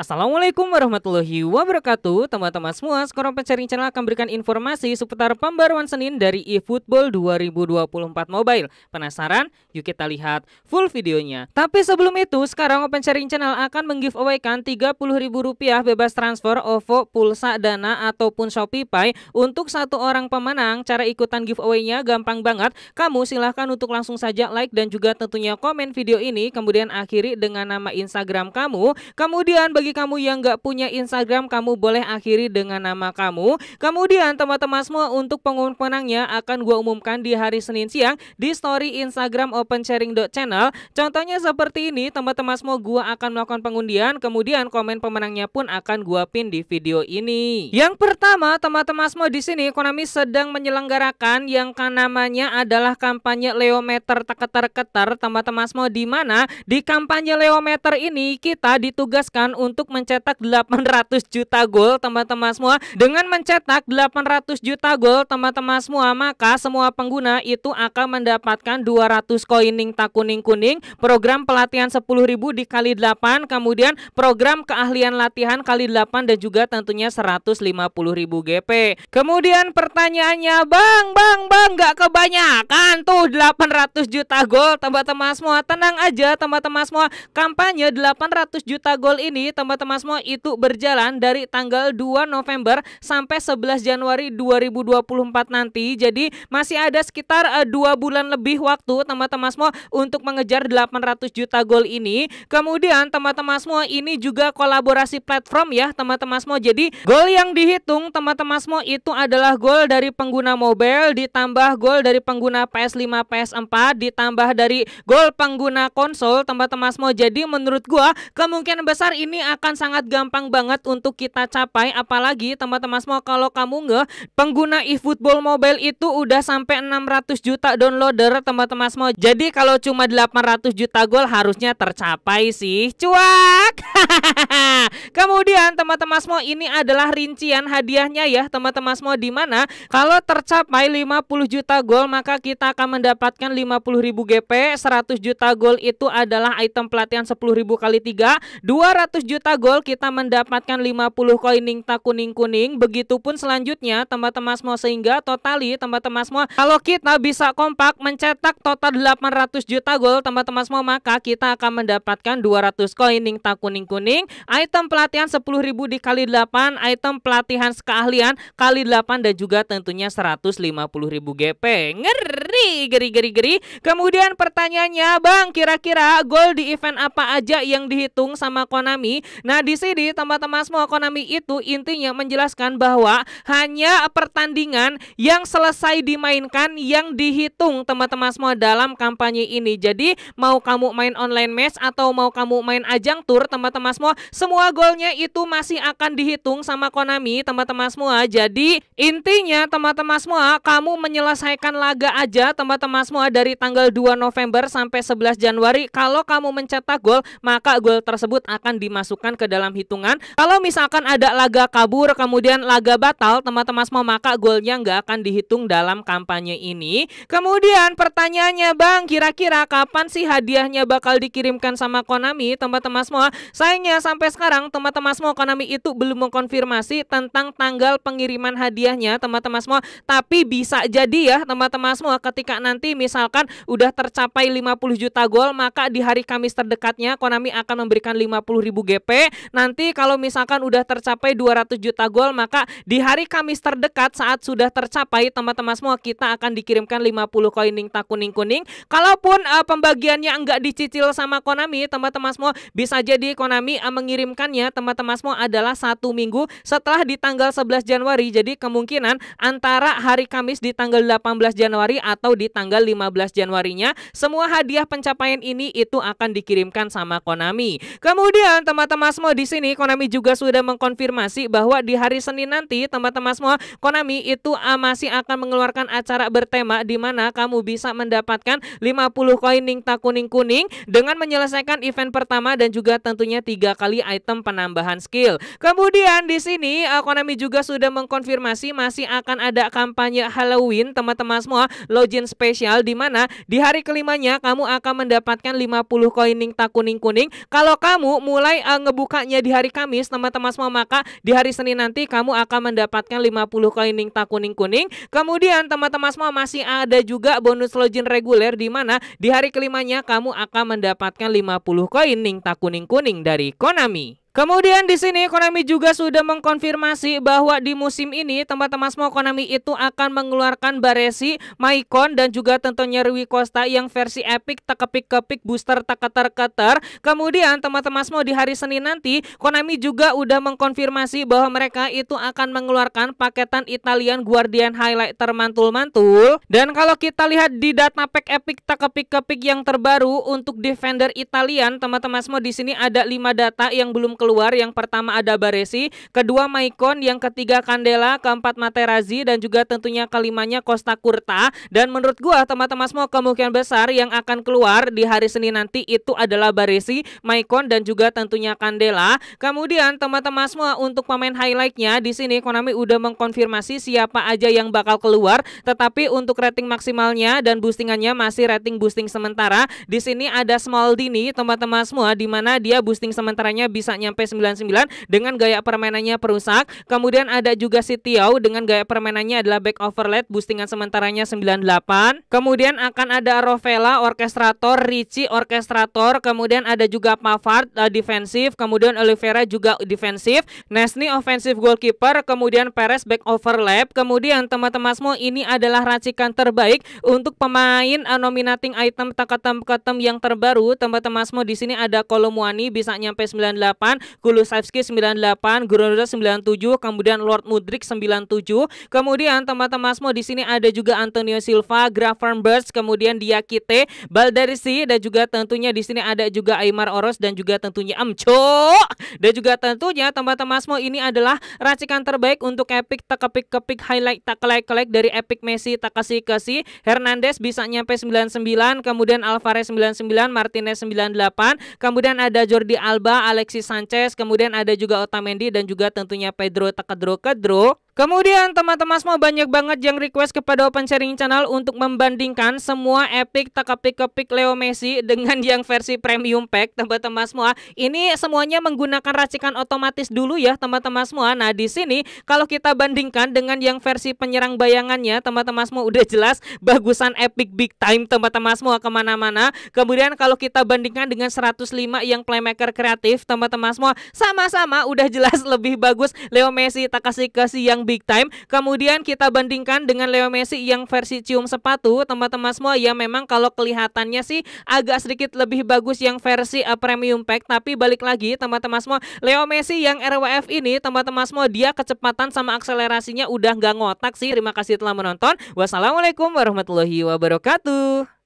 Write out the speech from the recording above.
Assalamualaikum warahmatullahi wabarakatuh Teman-teman semua, sekarang Pencari Channel akan berikan informasi seputar pembaruan Senin dari eFootball 2024 Mobile Penasaran? Yuk kita lihat full videonya Tapi sebelum itu, sekarang pencari Channel akan menggiveawaykan Rp30.000 bebas transfer OVO, Pulsa, Dana, ataupun ShopeePay Untuk satu orang pemenang, cara ikutan giveaway-nya gampang banget Kamu silahkan untuk langsung saja like dan juga tentunya komen video ini Kemudian akhiri dengan nama Instagram kamu Kemudian bagi bagi kamu yang nggak punya Instagram, kamu boleh akhiri dengan nama kamu. Kemudian teman-teman semua untuk pengumuman pemenangnya akan gue umumkan di hari Senin siang di story Instagram Open Sharing Channel. Contohnya seperti ini, teman-teman semua gue akan melakukan pengundian, kemudian komen pemenangnya pun akan gue pin di video ini. Yang pertama, teman-teman semua di sini Konami sedang menyelenggarakan yang kan namanya adalah kampanye Leometer teketer-keter teman-teman semua di mana di kampanye Leometer ini kita ditugaskan untuk untuk mencetak 800 juta gol teman-teman semua. Dengan mencetak 800 juta gol teman-teman semua, maka semua pengguna itu akan mendapatkan 200 koining tak kuning-kuning, program pelatihan 10.000 dikali 8, kemudian program keahlian latihan kali 8 dan juga tentunya 150.000 GP. Kemudian pertanyaannya, Bang, Bang, Bang, nggak kebanyakan tuh 800 juta gol teman-teman semua. Tenang aja teman-teman semua, kampanye 800 juta gol ini teman-teman semua itu berjalan dari tanggal 2 November sampai 11 Januari 2024 nanti. Jadi masih ada sekitar eh, dua bulan lebih waktu teman-teman semua untuk mengejar 800 juta gol ini. Kemudian teman-teman semua ini juga kolaborasi platform ya teman-teman semua. Jadi gol yang dihitung teman-teman semua itu adalah gol dari pengguna mobile ditambah gol dari pengguna PS5, PS4 ditambah dari gol pengguna konsol teman-teman semua. Jadi menurut gua kemungkinan besar ini akan sangat gampang banget untuk kita capai apalagi teman-teman semua kalau kamu nggak pengguna eFootball Mobile itu udah sampai 600 juta downloader teman-teman semua. Jadi kalau cuma 800 juta gol harusnya tercapai sih. Cuak. Kemudian teman-teman semua ini adalah rincian hadiahnya ya teman-teman semua di mana kalau tercapai 50 juta gol maka kita akan mendapatkan 50.000 GP, 100 juta gol itu adalah item pelatihan 10.000 kali 3, 200 juta juta gol kita mendapatkan 50 koin ningta kuning-kuning. Begitupun selanjutnya teman-teman semua sehingga totali teman-teman semua kalau kita bisa kompak mencetak total 800 juta gol teman-teman semua maka kita akan mendapatkan 200 koin ningta kuning-kuning. Item pelatihan 10.000 dikali 8, item pelatihan keahlian kali 8 dan juga tentunya 150.000 GP. Ngeri geri, geri, geri, geri. Kemudian pertanyaannya, Bang, kira-kira gol di event apa aja yang dihitung sama Konami? Nah, di sini teman-teman semua Konami itu intinya menjelaskan bahwa hanya pertandingan yang selesai dimainkan yang dihitung teman-teman semua dalam kampanye ini. Jadi, mau kamu main online match atau mau kamu main ajang tour, teman-teman semua, semua golnya itu masih akan dihitung sama Konami, teman-teman semua. Jadi, intinya teman-teman semua, kamu menyelesaikan laga aja ya teman-teman semua dari tanggal 2 November sampai 11 Januari kalau kamu mencetak gol maka gol tersebut akan dimasukkan ke dalam hitungan kalau misalkan ada laga kabur kemudian laga batal teman-teman semua maka golnya nggak akan dihitung dalam kampanye ini kemudian pertanyaannya Bang kira-kira kapan sih hadiahnya bakal dikirimkan sama Konami teman-teman semua sayangnya sampai sekarang teman-teman semua Konami itu belum mengkonfirmasi tentang tanggal pengiriman hadiahnya teman-teman semua tapi bisa jadi ya teman-teman semua ketika ketika nanti misalkan udah tercapai 50 juta gol maka di hari Kamis terdekatnya Konami akan memberikan 50 ribu GP. Nanti kalau misalkan udah tercapai 200 juta gol maka di hari Kamis terdekat saat sudah tercapai teman-teman semua kita akan dikirimkan 50 koin tak kuning-kuning. Kalaupun uh, pembagiannya enggak dicicil sama Konami, teman-teman semua bisa jadi Konami uh, mengirimkannya teman-teman semua adalah satu minggu setelah di tanggal 11 Januari. Jadi kemungkinan antara hari Kamis di tanggal 18 Januari atau atau di tanggal 15 Januarinya semua hadiah pencapaian ini itu akan dikirimkan sama Konami. Kemudian teman-teman semua di sini Konami juga sudah mengkonfirmasi bahwa di hari Senin nanti teman-teman semua Konami itu ah, masih akan mengeluarkan acara bertema di mana kamu bisa mendapatkan 50 koin Ningta kuning-kuning dengan menyelesaikan event pertama dan juga tentunya tiga kali item penambahan skill. Kemudian di sini ah, Konami juga sudah mengkonfirmasi masih akan ada kampanye Halloween teman-teman semua Login Edition spesial di mana di hari kelimanya kamu akan mendapatkan 50 koin tak kuning-kuning. Kalau kamu mulai uh, ngebukanya di hari Kamis, teman-teman semua maka di hari Senin nanti kamu akan mendapatkan 50 koin tak kuning-kuning. Kemudian teman-teman semua masih ada juga bonus login reguler di mana di hari kelimanya kamu akan mendapatkan 50 koin tak kuning-kuning dari Konami. Kemudian di sini Konami juga sudah mengkonfirmasi bahwa di musim ini teman-teman semua Konami itu akan mengeluarkan Baresi, Maicon dan juga tentunya Rui Costa yang versi epic tekepik-kepik booster teketer-keter. Kemudian teman-teman semua di hari Senin nanti Konami juga sudah mengkonfirmasi bahwa mereka itu akan mengeluarkan paketan Italian Guardian Highlight termantul-mantul. Dan kalau kita lihat di data pack epic tekepik-kepik yang terbaru untuk Defender Italian, teman-teman semua di sini ada 5 data yang belum keluar. Yang pertama ada Baresi, kedua Maicon, yang ketiga Kandela, keempat Materazzi dan juga tentunya kelimanya Costa Kurta. Dan menurut gua teman-teman semua kemungkinan besar yang akan keluar di hari Senin nanti itu adalah Baresi, Maicon dan juga tentunya Kandela. Kemudian teman-teman semua untuk pemain highlightnya di sini Konami udah mengkonfirmasi siapa aja yang bakal keluar, tetapi untuk rating maksimalnya dan boostingannya masih rating boosting sementara. Di sini ada Small Dini teman-teman semua di mana dia boosting sementaranya bisanya nyampe 99 dengan gaya permainannya perusak. Kemudian ada juga si Tiau dengan gaya permainannya adalah back overlap boostingan sementaranya 98. Kemudian akan ada Rovella orkestrator, Ricci orkestrator, kemudian ada juga Pavard uh, defensif, kemudian Oliveira juga defensif, Nesni offensive goalkeeper, kemudian Perez back overlap. Kemudian teman-teman semua ini adalah racikan terbaik untuk pemain uh, nominating item takatem ketem yang terbaru. Teman-teman semua di sini ada Kolomwani bisa nyampe 98, Kulusevski 98, Gronoda 97, kemudian Lord Mudrik 97. Kemudian teman-teman semua di sini ada juga Antonio Silva, Gravenberch, kemudian Diakite, Baldarisi dan juga tentunya di sini ada juga Aymar Oros dan juga tentunya Amco. Dan juga tentunya teman-teman semua ini adalah racikan terbaik untuk epic tak kepik kepik highlight tak kelek kelek dari epic Messi tak kasih kasih Hernandez bisa nyampe 99, kemudian Alvarez 99, Martinez 98, kemudian ada Jordi Alba, Alexis Sanchez Sanchez, kemudian ada juga Otamendi dan juga tentunya Pedro Takedro Kedro Kemudian teman-teman semua banyak banget yang request kepada Open Sharing Channel untuk membandingkan semua epic teka-pik-kepik Leo Messi dengan yang versi premium pack teman-teman semua. Ini semuanya menggunakan racikan otomatis dulu ya teman-teman semua. Nah di sini kalau kita bandingkan dengan yang versi penyerang bayangannya teman-teman semua udah jelas bagusan epic big time teman-teman semua kemana-mana. Kemudian kalau kita bandingkan dengan 105 yang playmaker kreatif teman-teman semua sama-sama udah jelas lebih bagus Leo Messi tak kasih kasih yang big time. Kemudian kita bandingkan dengan Leo Messi yang versi cium sepatu, teman-teman semua ya memang kalau kelihatannya sih agak sedikit lebih bagus yang versi uh, premium pack, tapi balik lagi teman-teman semua Leo Messi yang RWF ini teman-teman semua dia kecepatan sama akselerasinya udah nggak ngotak sih. Terima kasih telah menonton. Wassalamualaikum warahmatullahi wabarakatuh.